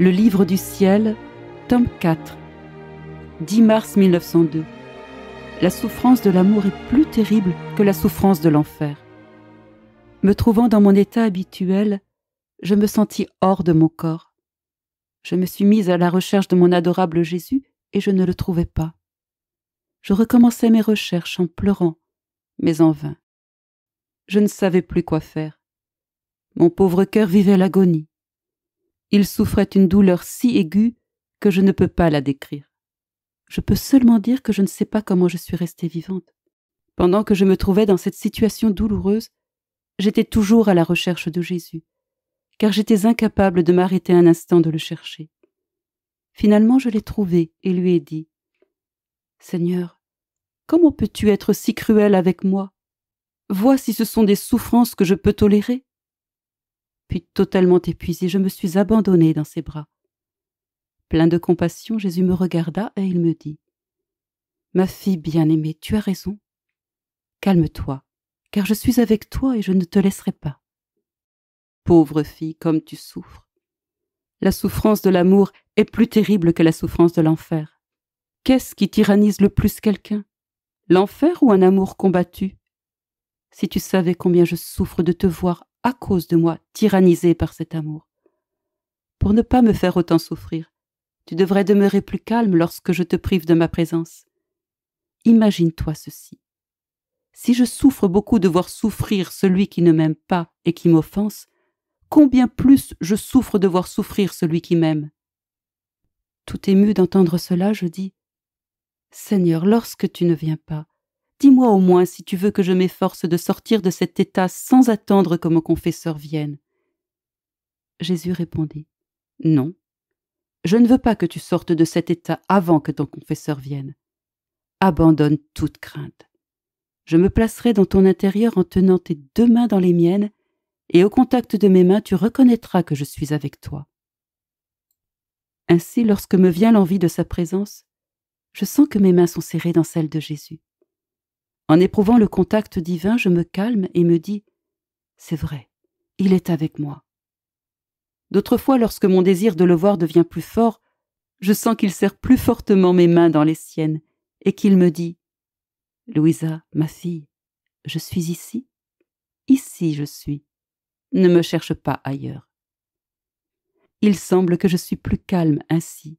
Le Livre du Ciel, tome 4, 10 mars 1902. La souffrance de l'amour est plus terrible que la souffrance de l'enfer. Me trouvant dans mon état habituel, je me sentis hors de mon corps. Je me suis mise à la recherche de mon adorable Jésus et je ne le trouvais pas. Je recommençai mes recherches en pleurant, mais en vain. Je ne savais plus quoi faire. Mon pauvre cœur vivait l'agonie. Il souffrait une douleur si aiguë que je ne peux pas la décrire. Je peux seulement dire que je ne sais pas comment je suis restée vivante. Pendant que je me trouvais dans cette situation douloureuse, j'étais toujours à la recherche de Jésus, car j'étais incapable de m'arrêter un instant de le chercher. Finalement, je l'ai trouvé et lui ai dit Seigneur, comment peux-tu être si cruel avec moi Vois si ce sont des souffrances que je peux tolérer. Puis totalement épuisée, je me suis abandonnée dans ses bras. Plein de compassion, Jésus me regarda et il me dit Ma fille bien-aimée, tu as raison. Calme-toi, car je suis avec toi et je ne te laisserai pas. Pauvre fille, comme tu souffres. La souffrance de l'amour est plus terrible que la souffrance de l'enfer. Qu'est-ce qui tyrannise le plus quelqu'un L'enfer ou un amour combattu Si tu savais combien je souffre de te voir à cause de moi, tyrannisé par cet amour. Pour ne pas me faire autant souffrir, tu devrais demeurer plus calme lorsque je te prive de ma présence. Imagine-toi ceci. Si je souffre beaucoup de voir souffrir celui qui ne m'aime pas et qui m'offense, combien plus je souffre de voir souffrir celui qui m'aime. Tout ému d'entendre cela, je dis Seigneur, lorsque tu ne viens pas, Dis-moi au moins si tu veux que je m'efforce de sortir de cet état sans attendre que mon confesseur vienne. Jésus répondit. Non. Je ne veux pas que tu sortes de cet état avant que ton confesseur vienne. Abandonne toute crainte. Je me placerai dans ton intérieur en tenant tes deux mains dans les miennes, et au contact de mes mains tu reconnaîtras que je suis avec toi. Ainsi, lorsque me vient l'envie de sa présence, je sens que mes mains sont serrées dans celles de Jésus. En éprouvant le contact divin, je me calme et me dis C'est vrai, il est avec moi. D'autres fois, lorsque mon désir de le voir devient plus fort, je sens qu'il serre plus fortement mes mains dans les siennes et qu'il me dit Louisa, ma fille, je suis ici. Ici je suis. Ne me cherche pas ailleurs. Il semble que je suis plus calme ainsi,